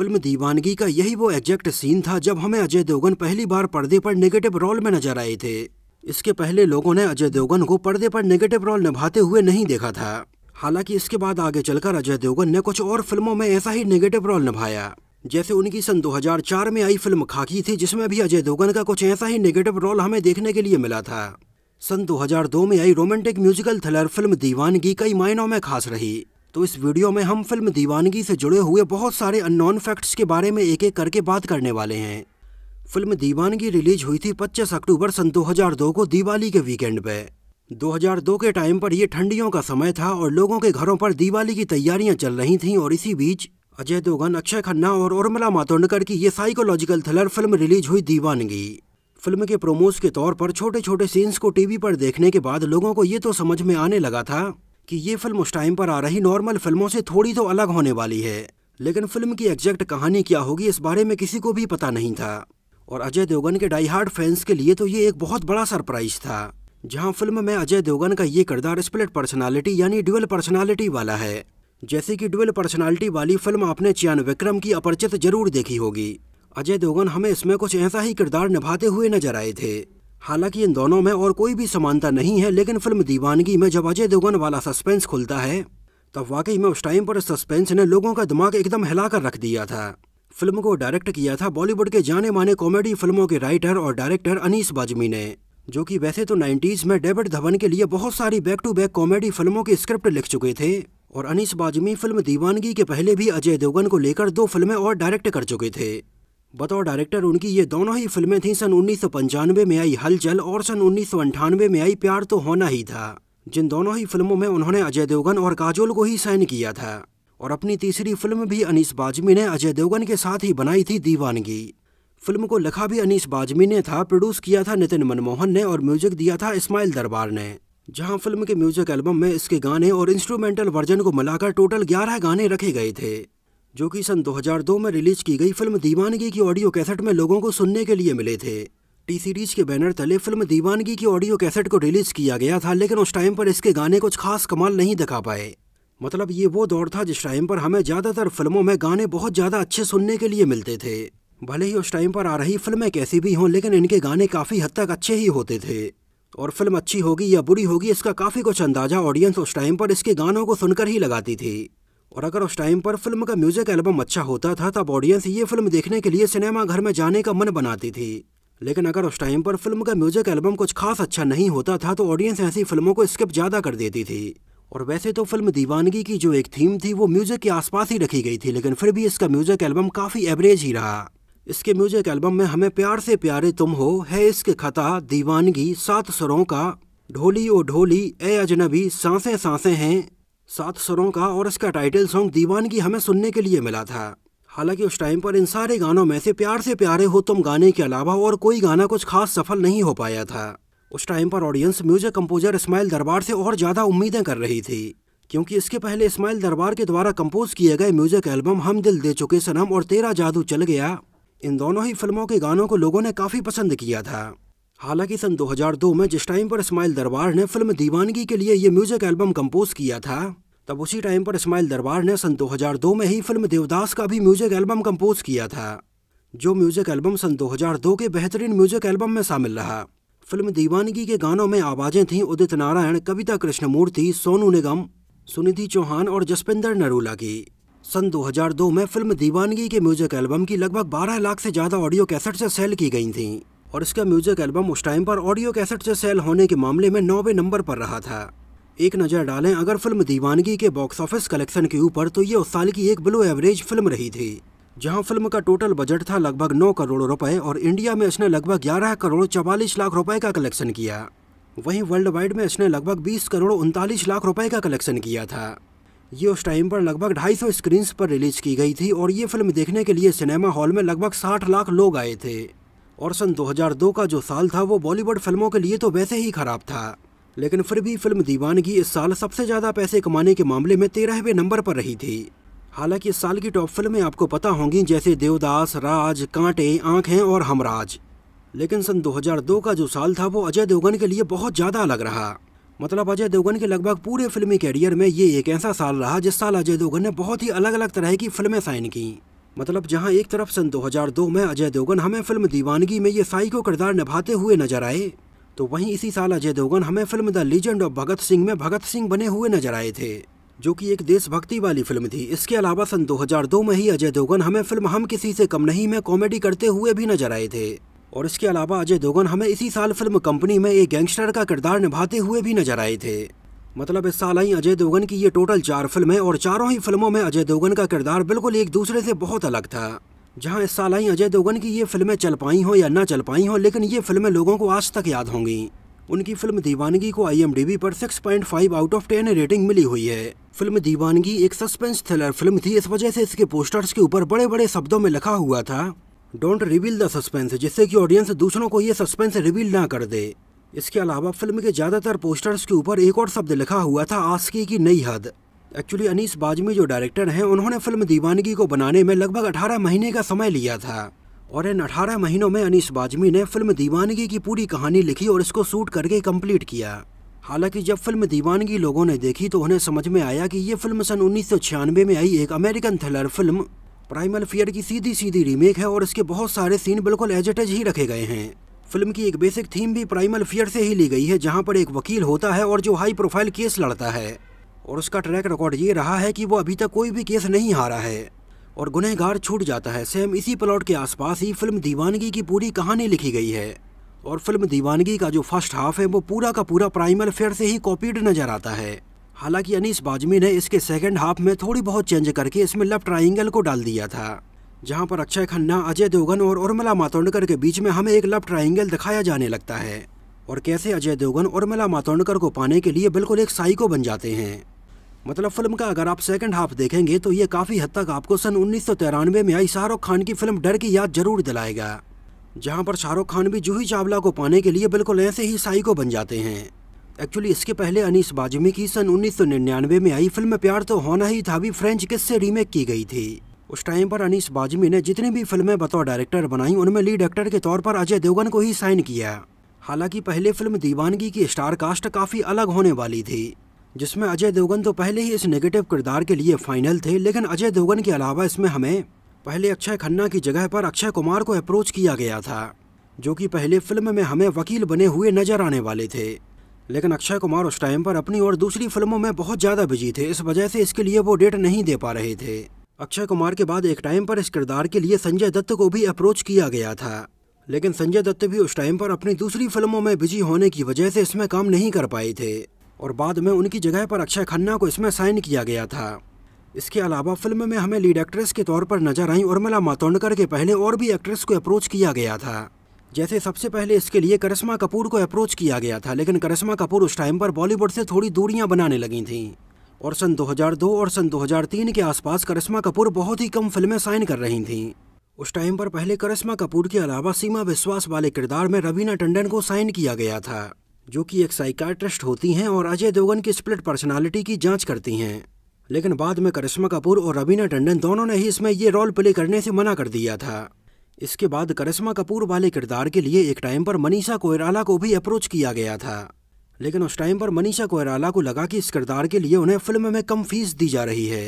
film दीवानगी का यही वो एग्जैक्ट सीन था जब हमें अजय देवगन पहली बार पर्दे पर नेगेटिव रोल में नजर आए थे इसके पहले लोगों ने अजय देवगन को पर्दे पर नेगेटिव रोल निभाते हुए नहीं देखा था हालांकि इसके बाद आगे चलकर अजय देवगन ने कुछ और फिल्मों में ऐसा ही नेगेटिव रोल निभाया जैसे उनकी सन 2004 में आई फिल्म खाकी थी जिसमें भी अजय देवगन का कुछ ऐसा ही नेगेटिव रोल हमें देखने के लिए मिला था सन 2002 में आई romantic musical thriller film Deewangee कई मायनों में खास रही तो इस वीडियो में हम फिल्म दीवानगी से जुड़े हुए बहुत सारे अननोन फैक्ट्स के बारे में एक एक करके बात करने वाले हैं फिल्म दीवानगी रिलीज हुई थी 25 अक्टूबर सन 2002 को दिवाली के वीकेंड पे 2002 के टाइम पर यह ठंडियों का समय था और लोगों के घरों पर दिवाली की तैयारियां चल रही थीं और इसी बीच अजय देवगन अक्षय खन्ना और उर्मिला मातोंडकर की ये साइकोलॉजिकल थ्रिलर फिल्म रिलीज हुई दीवानगी फिल्म के प्रोमोज के तौर पर छोटे छोटे सीन्स को टीवी पर देखने के बाद लोगों को ये तो समझ में आने लगा था कि ये फिल्म उस टाइम पर आ रही नॉर्मल फिल्मों से थोड़ी तो अलग होने वाली है लेकिन फिल्म की एग्जैक्ट कहानी क्या होगी इस बारे में किसी को भी पता नहीं था और अजय देवगन के डाई हार्ड फैंस के लिए तो ये एक बहुत बड़ा सरप्राइज था जहाँ फिल्म में अजय देवगन का ये किरदार स्प्लिट पर्सनैलिटी यानी ड्यूअल पर्सनैलिटी वाला है जैसे कि ड्यूअल पर्सनैलिटी वाली फिल्म आपने चयन विक्रम की अपरिचित जरूर देखी होगी अजय देवगन हमें इसमें कुछ ऐसा ही किरदार निभाते हुए नजर आए थे हालांकि इन दोनों में और कोई भी समानता नहीं है लेकिन फिल्म दीवानगी में जब अजय देवगन वाला सस्पेंस खुलता है तब वाकई में उस टाइम पर सस्पेंस ने लोगों का दिमाग एकदम हिलाकर रख दिया था फिल्म को डायरेक्ट किया था बॉलीवुड के जाने माने कॉमेडी फिल्मों के राइटर और डायरेक्टर अनीस बाजमी ने जो कि वैसे तो 90s में डेविड धवन के लिए बहुत सारी बैक टू बैक कॉमेडी फिल्मों के स्क्रिप्ट लिख चुके थे और अनीस बाजमी फिल्म दीवानगी के पहले भी अजय देवगन को लेकर दो फिल्में और डायरेक्ट कर चुके थे बतौर डायरेक्टर उनकी ये दोनों ही फिल्में थीं सन उन्नीस में आई हलचल और सन उन्नीस में आई प्यार तो होना ही था जिन दोनों ही फिल्मों में उन्होंने अजय देवगन और काजोल को ही साइन किया था और अपनी तीसरी फिल्म भी अनीस बाजमी ने अजय देवगन के साथ ही बनाई थी दीवानगी फिल्म को लिखा भी अनीस बाजमी ने था प्रोड्यूस किया था नितिन मनमोहन ने और म्यूजिक दिया था इस्माइल दरबार ने जहां फिल्म के म्यूजिक एल्बम में इसके गाने और इंस्ट्रूमेंटल वर्जन को मिलाकर टोटल ग्यारह गाने रखे गए थे जो कि सन 2002 में रिलीज की गई फिल्म दीवानगी की ऑडियो कैसेट में लोगों को सुनने के लिए मिले थे टी सीरीज के बैनर तले फिल्म दीवानगी की ऑडियो कैसेट को रिलीज किया गया था लेकिन उस टाइम पर इसके गाने कुछ खास कमाल नहीं दिखा पाए मतलब ये वो दौर था जिस टाइम पर हमें ज़्यादातर फिल्मों में गाने बहुत ज़्यादा अच्छे सुनने के लिए मिलते थे भले ही उस टाइम पर आ रही फिल्में कैसी भी हों लेकिन इनके गाने काफ़ी हद तक अच्छे ही होते थे और फिल्म अच्छी होगी या बुरी होगी इसका काफ़ी कुछ अंदाज़ा ऑडियंस उस टाइम पर इसके गानों को सुनकर ही लगाती थी और अगर उस टाइम पर फिल्म का म्यूजिक एल्बम अच्छा होता था तब ऑडियंस ये फिल्म देखने के लिए सिनेमा घर में जाने का मन बनाती थी लेकिन अगर उस टाइम पर फिल्म का म्यूजिक एल्बम कुछ खास अच्छा नहीं होता था तो ऑडियंस ऐसी फिल्मों को स्किप ज़्यादा कर देती थी और वैसे तो फिल्म दीवानगी की जो एक थीम थी वो म्यूजिक के आसपास ही रखी गई थी लेकिन फिर भी इसका म्यूजिक एल्बम काफ़ी एवरेज ही रहा इसके म्यूजिक एल्बम में हमें प्यार से प्यारे तुम हो है इश्क खता दीवानगी सात सरों का ढोली ओ ढोली ए अजनबी सांसें सांसें हैं सात सुरों का और इसका टाइटल सॉन्ग दीवानगी हमें सुनने के लिए मिला था हालांकि उस टाइम पर इन सारे गानों में से प्यार से प्यारे हो तुम गाने के अलावा और कोई गाना कुछ खास सफल नहीं हो पाया था उस टाइम पर ऑडियंस म्यूजिक कंपोजर इस्माइल दरबार से और ज़्यादा उम्मीदें कर रही थी क्योंकि इसके पहले इस्माइल दरबार के द्वारा कंपोज किए गए म्यूजिक एल्बम हम दिल दे चुके सनम और तेरा जादू चल गया इन दोनों ही फिल्मों के गानों को लोगों ने काफ़ी पसंद किया था हालांकि सन 2002 में जिस टाइम पर इस्माइल दरबार ने फिल्म दीवानगी के लिए ये म्यूजिक एल्बम कंपोज किया था तब उसी टाइम पर इस्माइल दरबार ने सन 2002 में ही फिल्म देवदास का भी म्यूजिक एल्बम कंपोज किया था जो म्यूजिक एल्बम सन 2002 के बेहतरीन म्यूजिक एल्बम में शामिल रहा फिल्म दीवानगी के गानों में आवाजें थीं उदित नारायण कविता कृष्णमूर्ति सोनू निगम सुनिधि चौहान और जसपिंदर नरूला की सन 2002 में फिल्म दीवानगी के म्यूजिक एल्बम की लगभग 12 लाख से ज़्यादा ऑडियो कैसेट से सेल की गई थीं और इसका म्यूजिक एल्बम उस टाइम पर ऑडियो कैसेट से सेल होने के मामले में नौवे नंबर पर रहा था एक नज़र डालें अगर फिल्म दीवानगी के बॉक्स ऑफिस कलेक्शन के ऊपर तो ये उस साल की एक बिलो एवरेज फिल्म रही थी जहां फिल्म का टोटल बजट था लगभग 9 करोड़ रुपए और इंडिया में इसने लगभग 11 करोड़ चवालीस लाख रुपए का कलेक्शन किया वहीं वर्ल्ड वाइड में इसने लगभग 20 करोड़ उनतालीस लाख रुपए का कलेक्शन किया था ये उस टाइम पर लगभग 250 स्क्रीन्स पर रिलीज की गई थी और ये फिल्म देखने के लिए सिनेमा हॉल में लगभग 60 लाख लोग आए थे और सन 2002 का जो साल था वो बॉलीवुड फिल्मों के लिए तो वैसे ही खराब था लेकिन फिर भी फिल्म दीवानगी इस साल सबसे ज़्यादा पैसे कमाने के मामले में तेरहवें नंबर पर रही थी हालांकि इस साल की टॉप फिल्में आपको पता होंगी जैसे देवदास राज कांटे आंखें और हमराज लेकिन सन 2002 का जो साल था वो अजय देवगन के लिए बहुत ज़्यादा अलग रहा मतलब अजय देवगन के लगभग पूरे फिल्मी कैरियर में ये एक ऐसा साल रहा जिस साल अजय देवगन ने बहुत ही अलग अलग तरह की फिल्में साइन कीं मतलब जहां एक तरफ सन 2002 में अजय देवगन हमें फिल्म दीवानगी में ये साई को किरदार निभाते हुए नजर आए तो वहीं इसी साल अजय देवगन हमें film the legend of Bhagat Singh में भगत सिंह बने हुए नजर आए थे जो कि एक देशभक्ति वाली फिल्म थी इसके अलावा सन 2002 में ही अजय देवगन हमें फिल्म हम किसी से कम नहीं में कॉमेडी करते हुए भी नजर आए थे और इसके अलावा अजय देवगन हमें इसी साल फिल्म कंपनी में एक गैंगस्टर का किरदार निभाते हुए भी नजर आए थे मतलब इस साल आई अजय देवगन की ये टोटल चार फिल्में और चारों ही फिल्मों में अजय देवगन का किरदार बिल्कुल एक दूसरे से बहुत अलग था जहां इस साल आई अजय देवगन की ये फिल्में चल पाई हों या ना चल पाई हों लेकिन ये फिल्में लोगों को आज तक याद होंगी उनकी फिल्म दीवानगी को आईएमडीबी पर 6.5 आउट ऑफ 10 रेटिंग मिली हुई है फिल्म दीवानगी एक सस्पेंस थ्रिलर फिल्म थी इस वजह से इसके पोस्टर्स के ऊपर बड़े बड़े शब्दों में लिखा हुआ था डोंट रिवील द सस्पेंस जिससे कि ऑडियंस दूसरों को ये सस्पेंस रिवील ना कर दे इसके अलावा फिल्म के ज़्यादातर पोस्टर्स के ऊपर एक और शब्द लिखा हुआ था आसकी की नई हद एक्चुअली अनीस बाजमी जो डायरेक्टर हैं उन्होंने फिल्म दीवानगी को बनाने में लगभग अठारह महीने का समय लिया था और इन अठारह महीनों में अनीस बाजमी ने फिल्म दीवानगी की पूरी कहानी लिखी और इसको शूट करके कम्प्लीट किया हालांकि जब फिल्म दीवानगी लोगों ने देखी तो उन्हें समझ में आया कि ये फिल्म सन उन्नीस में आई एक American thriller film primal fear की सीधी सीधी रीमेक है और इसके बहुत सारे सीन बिल्कुल एजटेज ही रखे गए हैं फिल्म की एक बेसिक थीम भी प्राइमल फियर से ही ली गई है जहाँ पर एक वकील होता है और जो हाई प्रोफाइल केस लड़ता है और उसका ट्रैक रिकॉर्ड ये रहा है कि वो अभी तक कोई भी केस नहीं हारा है और गुनहगार छूट जाता है सेम इसी प्लॉट के आसपास ही फिल्म दीवानगी की पूरी कहानी लिखी गई है और फिल्म दीवानगी का जो फर्स्ट हाफ है वो पूरा का पूरा प्राइमल फेयर से ही कॉपीड नजर आता है हालांकि अनीस बाजमी ने इसके सेकेंड हाफ में थोड़ी बहुत चेंज करके इसमें लेफ्ट ट्राइंगल को डाल दिया था जहां पर अक्षय खन्ना अजय देवगन और उर्मिला मातोंडकर के बीच में हमें एक लव ट्राइंगल दिखाया जाने लगता है और कैसे अजय देवगन उर्मिला मातोंडकर को पाने के लिए बिल्कुल एक साइको बन जाते हैं मतलब फिल्म का अगर आप सेकंड हाफ देखेंगे तो ये काफ़ी हद तक आपको सन उन्नीस में आई शाहरुख खान की फिल्म डर की याद जरूर दिलाएगा जहाँ पर शाहरुख खान भी जूही चावला को पाने के लिए बिल्कुल ऐसे ही साइको बन जाते हैं एक्चुअली इसके पहले अनीस बाजमी की सन निन्यानवे में आई फिल्म प्यार तो होना ही था भी फ्रेंच किस से रीमेक की गई थी उस टाइम पर अनीस बाजमी ने जितनी भी फिल्में बतौर डायरेक्टर बनाई उनमें लीड एक्टर के तौर पर अजय देवगन को ही साइन किया हालांकि पहले फिल्म दीवानगी की स्टार कास्ट काफ़ी अलग होने वाली थी जिसमें अजय देवगन तो पहले ही इस नेगेटिव किरदार के लिए फाइनल थे लेकिन अजय देवगन के अलावा इसमें हमें पहले अक्षय खन्ना की जगह पर अक्षय कुमार को अप्रोच किया गया था जो कि पहले फिल्म में हमें वकील बने हुए नजर आने वाले थे लेकिन अक्षय कुमार उस टाइम पर अपनी और दूसरी फिल्मों में बहुत ज़्यादा बिजी थे इस वजह से इसके लिए वो डेट नहीं दे पा रहे थे अक्षय कुमार के बाद एक टाइम पर इस किरदार के लिए संजय दत्त को भी अप्रोच किया गया था लेकिन संजय दत्त भी उस टाइम पर अपनी दूसरी फिल्मों में बिजी होने की वजह से इसमें काम नहीं कर पाए थे और बाद में उनकी जगह पर अक्षय खन्ना को इसमें साइन किया गया था इसके अलावा फिल्म में हमें लीड एक्ट्रेस के तौर पर नजर आई उर्मिला मातोंडकर के पहले और भी एक्ट्रेस को अप्रोच किया गया था जैसे सबसे पहले इसके लिए करिश्मा कपूर को अप्रोच किया गया था लेकिन करिश्मा कपूर उस टाइम पर बॉलीवुड से थोड़ी दूरियां बनाने लगी थीं और सन 2002 और सन 2003 के आसपास करिश्मा कपूर बहुत ही कम फिल्में साइन कर रही थीं उस टाइम पर पहले करिश्मा कपूर के अलावा सीमा विश्वास वाले किरदार में रवीना टंडन को साइन किया गया था जो कि एक साइकाट्रिस्ट होती हैं और अजय देवगन की स्प्लिट पर्सनालिटी की जांच करती हैं लेकिन बाद में करिश्मा कपूर और रवीना टंडन दोनों ने ही इसमें ये रोल प्ले करने से मना कर दिया था इसके बाद करिश्मा कपूर वाले किरदार के लिए एक टाइम पर मनीषा कोयराला को भी अप्रोच किया गया था लेकिन उस टाइम पर मनीषा कोयराला को लगा कि इस किरदार के लिए उन्हें फिल्म में कम फीस दी जा रही है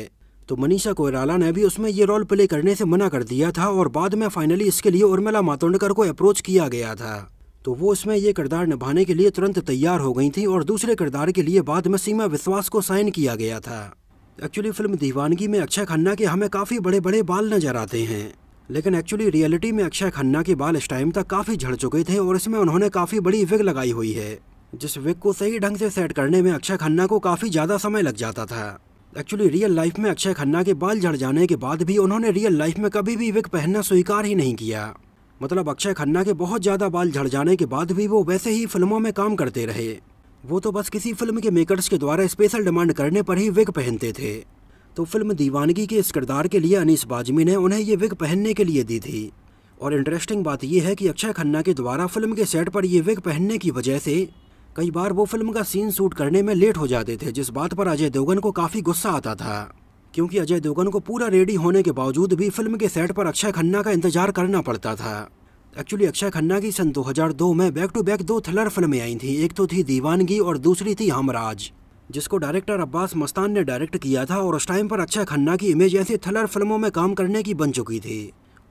तो मनीषा कोयराला ने भी उसमें ये रोल प्ले करने से मना कर दिया था और बाद में फाइनली इसके लिए उर्मिला मातोंडकर को अप्रोच किया गया था तो वो इसमें ये किरदार निभाने के लिए तुरंत तैयार हो गई थी और दूसरे किरदार के लिए बाद में सीमा विश्वास को साइन किया गया था एक्चुअली फिल्म दीवानगी में अक्षय खन्ना के हमें काफ़ी बड़े बड़े बाल नजर आते हैं लेकिन एक्चुअली रियलिटी में अक्षय खन्ना के बाल इस टाइम तक काफ़ी झड़ चुके थे और इसमें उन्होंने काफ़ी बड़ी विग लगाई हुई है जिस विक को सही ढंग से सेट करने में अक्षय खन्ना को काफ़ी ज़्यादा समय लग जाता था एक्चुअली रियल लाइफ में अक्षय खन्ना के बाल झड़ जाने के बाद भी उन्होंने रियल लाइफ में कभी भी विक पहनना स्वीकार ही नहीं किया मतलब अक्षय खन्ना के बहुत ज़्यादा बाल झड़ जाने के बाद भी वो वैसे ही फिल्मों में काम करते रहे वो तो बस किसी फिल्म के मेकर्स के द्वारा स्पेशल डिमांड करने पर ही विक पहनते थे तो फिल्म दीवानगी के इस किरदार के लिए अनीस बाजमी ने उन्हें ये विक पहनने के लिए दी थी और इंटरेस्टिंग बात यह है कि अक्षय खन्ना के द्वारा फिल्म के सेट पर ये विक पहनने की वजह से कई बार वो फिल्म का सीन शूट करने में लेट हो जाते थे जिस बात पर अजय देवगन को काफ़ी गुस्सा आता था क्योंकि अजय देवगन को पूरा रेडी होने के बावजूद भी फिल्म के सेट पर अक्षय खन्ना का इंतजार करना पड़ता था एक्चुअली अक्षय खन्ना की सन 2002 में बैक टू बैक दो थ्रिलर फिल्में आई थी एक तो थी दीवानगी और दूसरी थी हमराज जिसको डायरेक्टर अब्बास मस्तान ने डायरेक्ट किया था और उस टाइम पर अक्षय खन्ना की इमेज ऐसी थ्रिलर फिल्मों में काम करने की बन चुकी थी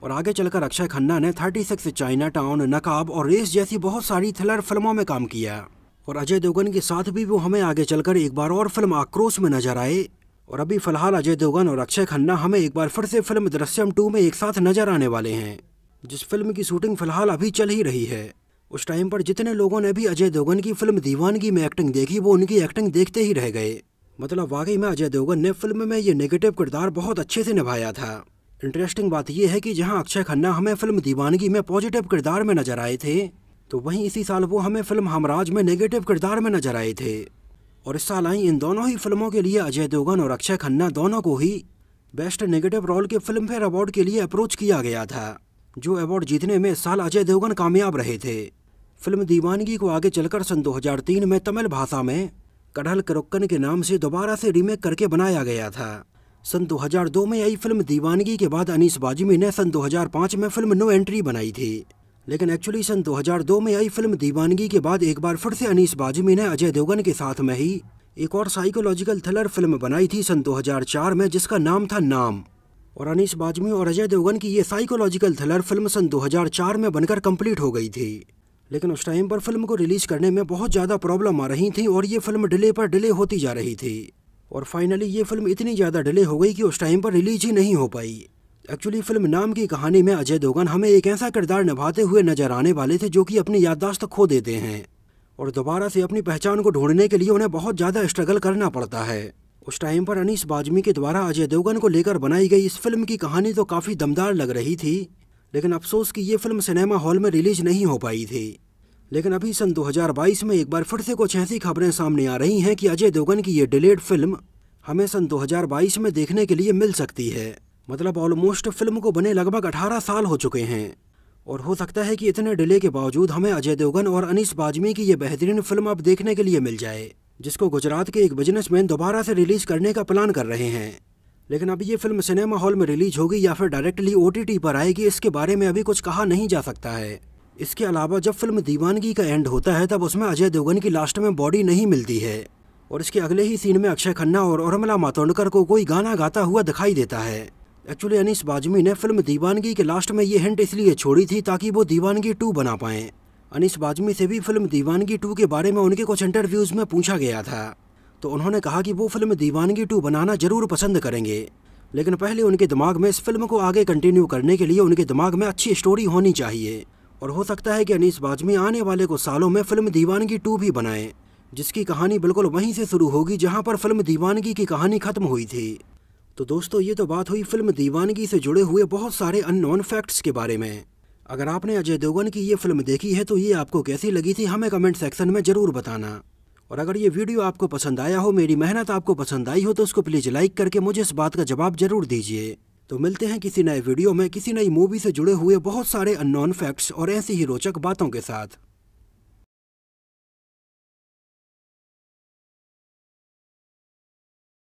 और आगे चलकर अक्षय खन्ना ने थर्टी सिक्स चाइना टाउन नकाब और रेस जैसी बहुत सारी थ्रिलर फिल्मों में काम किया और अजय देवगन के साथ भी वो हमें आगे चलकर एक बार और फिल्म आक्रोश में नजर आए और अभी फिलहाल अजय देवगन और अक्षय खन्ना हमें एक बार फिर से फिल्म दृश्यम टू में एक साथ नजर आने वाले हैं जिस फिल्म की शूटिंग फिलहाल अभी चल ही रही है उस टाइम पर जितने लोगों ने भी अजय देवगन की फिल्म दीवानगी में एक्टिंग देखी वो उनकी एक्टिंग देखते ही रह गए मतलब वाकई में अजय देवगन ने फिल्म में ये नेगेटिव किरदार बहुत अच्छे से निभाया था इंटरेस्टिंग बात यह है कि जहां अक्षय खन्ना हमें फिल्म दीवानगी में पॉजिटिव किरदार में नजर आए थे तो वहीं इसी साल वो हमें फिल्म हमराज में नेगेटिव किरदार में नजर आए थे और इस साल आई इन दोनों ही फिल्मों के लिए अजय देवगन और अक्षय खन्ना दोनों को ही बेस्ट नेगेटिव रोल के फिल्म फेयर अवार्ड के लिए अप्रोच किया गया था जो अवार्ड जीतने में इस साल अजय देवगन कामयाब रहे थे फिल्म दीवानगी को आगे चलकर सन 2003 में तमिल भाषा में कढ़ल करुक्कन के नाम से दोबारा से रीमेक करके बनाया गया था सन 2002 में आई फिल्म दीवानगी के बाद अनीस बाजमी ने सन 2005 में फिल्म नो एंट्री बनाई थी लेकिन एक्चुअली सन 2002 में आई फिल्म दीवानगी के बाद एक बार फिर से अनीस बाजमी ने अजय देवगन के साथ में ही एक और साइकोलॉजिकल थ्रिलर फिल्म बनाई थी सन 2004 में जिसका नाम था नाम और अनीस बाजमी और अजय देवगन की ये साइकोलॉजिकल थ्रिलर फिल्म सन 2004 में बनकर कंप्लीट हो गई थी लेकिन उस टाइम पर फिल्म को रिलीज करने में बहुत ज़्यादा प्रॉब्लम आ रही थी और ये फिल्म डिले पर डिले होती जा रही थी और फाइनली ये फिल्म इतनी ज़्यादा डिले हो गई कि उस टाइम पर रिलीज ही नहीं हो पाई एक्चुअली फिल्म नाम की कहानी में अजय देवगन हमें एक ऐसा किरदार निभाते हुए नजर आने वाले थे जो कि अपनी याददाश्त खो देते हैं और दोबारा से अपनी पहचान को ढूंढने के लिए उन्हें बहुत ज़्यादा स्ट्रगल करना पड़ता है उस टाइम पर अनीस बाजमी के द्वारा अजय देवगन को लेकर बनाई गई इस फिल्म की कहानी तो काफ़ी दमदार लग रही थी लेकिन अफसोस कि ये फिल्म सिनेमा हॉल में रिलीज नहीं हो पाई थी लेकिन अभी सन 2022 में एक बार फिर से कुछ ऐसी खबरें सामने आ रही हैं कि अजय देवगन की ये डिलेड फिल्म हमें सन 2022 में देखने के लिए मिल सकती है मतलब ऑलमोस्ट फिल्म को बने लगभग 18 साल हो चुके हैं और हो सकता है कि इतने डिले के बावजूद हमें अजय देवगन और अनिस बाजमी की ये बेहतरीन फिल्म अब देखने के लिए मिल जाए जिसको गुजरात के एक बिजनेसमैन दोबारा से रिलीज करने का प्लान कर रहे हैं लेकिन अभी ये फिल्म सिनेमा हॉल में रिलीज होगी या फिर डायरेक्टली ओ पर आएगी इसके बारे में अभी कुछ कहा नहीं जा सकता है इसके अलावा जब फिल्म दीवानगी का एंड होता है तब उसमें अजय देवगन की लास्ट में बॉडी नहीं मिलती है और इसके अगले ही सीन में अक्षय खन्ना और औरमला मातोंडकर को कोई गाना गाता हुआ दिखाई देता है एक्चुअली अनिस बाजमी ने फिल्म दीवानगी के लास्ट में ये हिंट इसलिए छोड़ी थी ताकि वो दीवानगी टू बना पाएँ अनिस बाजमी से भी फिल्म दीवानगी टू के बारे में उनके कुछ इंटरव्यूज़ में पूछा गया था तो उन्होंने कहा कि वो फिल्म दीवानगी टू बनाना ज़रूर पसंद करेंगे लेकिन पहले उनके दिमाग में इस फिल्म को आगे कंटिन्यू करने के लिए उनके दिमाग में अच्छी स्टोरी होनी चाहिए और हो सकता है कि अनिस बाजमी आने वाले कुछ सालों में फिल्म दीवानगी टू भी बनाए जिसकी कहानी बिल्कुल वहीं से शुरू होगी जहां पर फिल्म दीवानगी की कहानी ख़त्म हुई थी तो दोस्तों ये तो बात हुई फिल्म दीवानगी से जुड़े हुए बहुत सारे अननोन फैक्ट्स के बारे में अगर आपने अजय देवगन की ये फिल्म देखी है तो ये आपको कैसी लगी थी हमें कमेंट सेक्शन में ज़रूर बताना और अगर ये वीडियो आपको पसंद आया हो मेरी मेहनत आपको पसंद आई हो तो उसको प्लीज़ लाइक करके मुझे इस बात का जवाब जरूर दीजिए तो मिलते हैं किसी नए वीडियो में किसी नई मूवी से जुड़े हुए बहुत सारे अननोन फैक्ट्स और ऐसी ही रोचक बातों के साथ